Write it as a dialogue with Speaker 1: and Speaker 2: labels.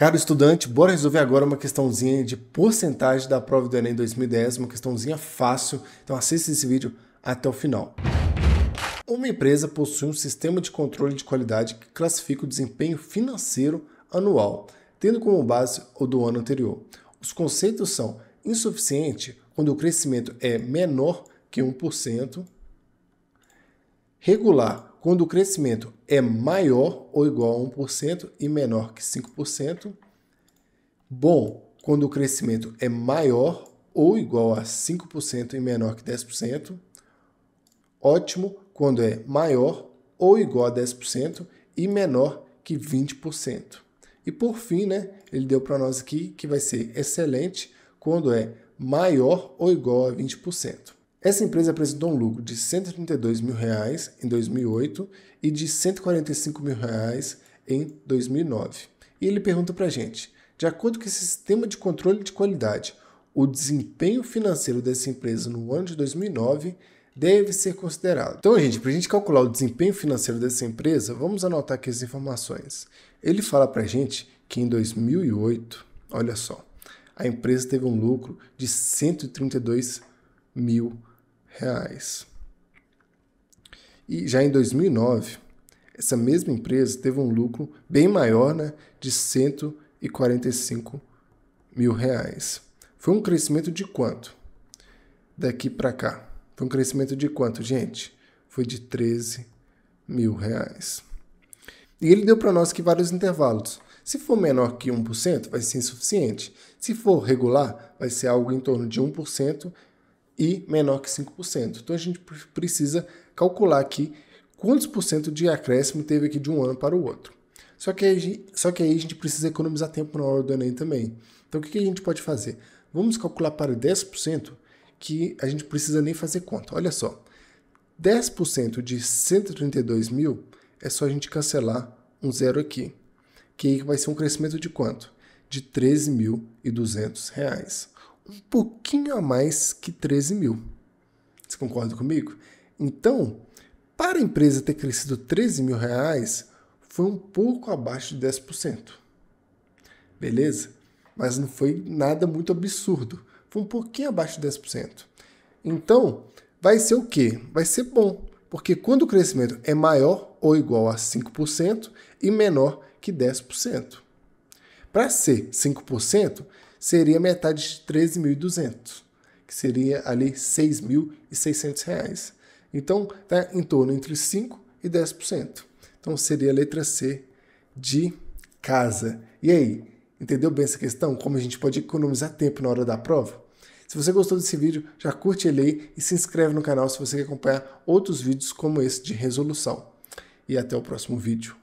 Speaker 1: Caro estudante, bora resolver agora uma questãozinha de porcentagem da prova do Enem 2010, uma questãozinha fácil. Então assista esse vídeo até o final. Uma empresa possui um sistema de controle de qualidade que classifica o desempenho financeiro anual, tendo como base o do ano anterior. Os conceitos são insuficiente quando o crescimento é menor que 1%, regular quando o crescimento é maior ou igual a 1% e menor que 5%. Bom, quando o crescimento é maior ou igual a 5% e menor que 10%. Ótimo quando é maior ou igual a 10% e menor que 20%. E por fim, né, ele deu para nós aqui que vai ser excelente quando é maior ou igual a 20%. Essa empresa apresentou um lucro de R$ 132 mil reais em 2008 e de R$ 145 mil reais em 2009. E ele pergunta para a gente, de acordo com esse sistema de controle de qualidade, o desempenho financeiro dessa empresa no ano de 2009 deve ser considerado. Então, gente, para a gente calcular o desempenho financeiro dessa empresa, vamos anotar aqui as informações. Ele fala para a gente que em 2008, olha só, a empresa teve um lucro de 132 mil reais. E já em 2009, essa mesma empresa teve um lucro bem maior, né, de 145 mil reais. Foi um crescimento de quanto? Daqui para cá. Foi um crescimento de quanto, gente? Foi de 13 mil reais. E ele deu para nós que vários intervalos. Se for menor que 1%, vai ser insuficiente. Se for regular, vai ser algo em torno de 1% e menor que 5%. Então a gente precisa calcular aqui quantos por cento de acréscimo teve aqui de um ano para o outro. Só que, aí, só que aí a gente precisa economizar tempo na hora do Enem também. Então o que, que a gente pode fazer? Vamos calcular para 10% que a gente precisa nem fazer conta. Olha só, 10% de 132 mil é só a gente cancelar um zero aqui, que aí vai ser um crescimento de quanto? De 13.200 reais um pouquinho a mais que 13 mil. Você concorda comigo? Então, para a empresa ter crescido 13 mil reais, foi um pouco abaixo de 10%. Beleza? Mas não foi nada muito absurdo. Foi um pouquinho abaixo de 10%. Então, vai ser o quê? Vai ser bom. Porque quando o crescimento é maior ou igual a 5% e menor que 10%. Para ser 5%, seria metade de 13.200, que seria ali 6.600 reais. Então, está em torno entre 5% e 10%. Então, seria a letra C de casa. E aí, entendeu bem essa questão? Como a gente pode economizar tempo na hora da prova? Se você gostou desse vídeo, já curte ele aí e se inscreve no canal se você quer acompanhar outros vídeos como esse de resolução. E até o próximo vídeo.